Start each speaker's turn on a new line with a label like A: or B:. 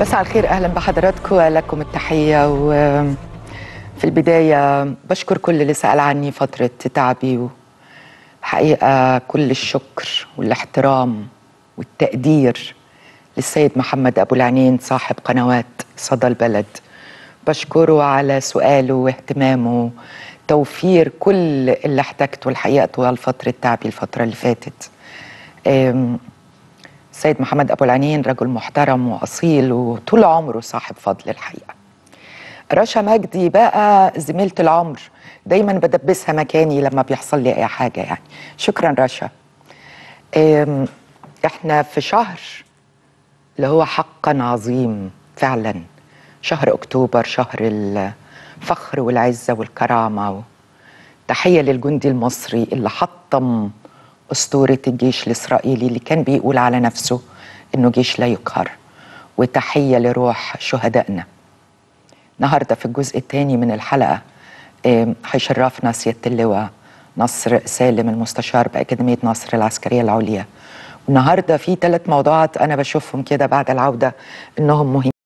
A: مساء الخير اهلا بحضراتكم لكم التحيه و في البدايه بشكر كل اللي سال عني فتره تعبي وحقيقه كل الشكر والاحترام والتقدير للسيد محمد ابو العنين صاحب قنوات صدى البلد بشكره على سؤاله واهتمامه توفير كل اللي احتجته الحقيقه طوال فتره تعبي الفتره اللي فاتت السيد محمد أبو العنين رجل محترم وأصيل وطول عمره صاحب فضل الحقيقة رشا مجدي بقى زميلة العمر دايما بدبسها مكاني لما بيحصل لي أي حاجة يعني شكرا رشا احنا في شهر اللي هو حقا عظيم فعلا شهر أكتوبر شهر الفخر والعزة والكرامة تحية للجندي المصري اللي حطم أسطورة الجيش الإسرائيلي اللي كان بيقول على نفسه إنه جيش لا يقهر وتحية لروح شهدائنا النهاردة في الجزء الثاني من الحلقة هيشرفنا سيادة اللواء نصر سالم المستشار بأكاديمية نصر العسكرية العليا النهاردة في ثلاث موضوعات أنا بشوفهم كده بعد العودة إنهم مهمين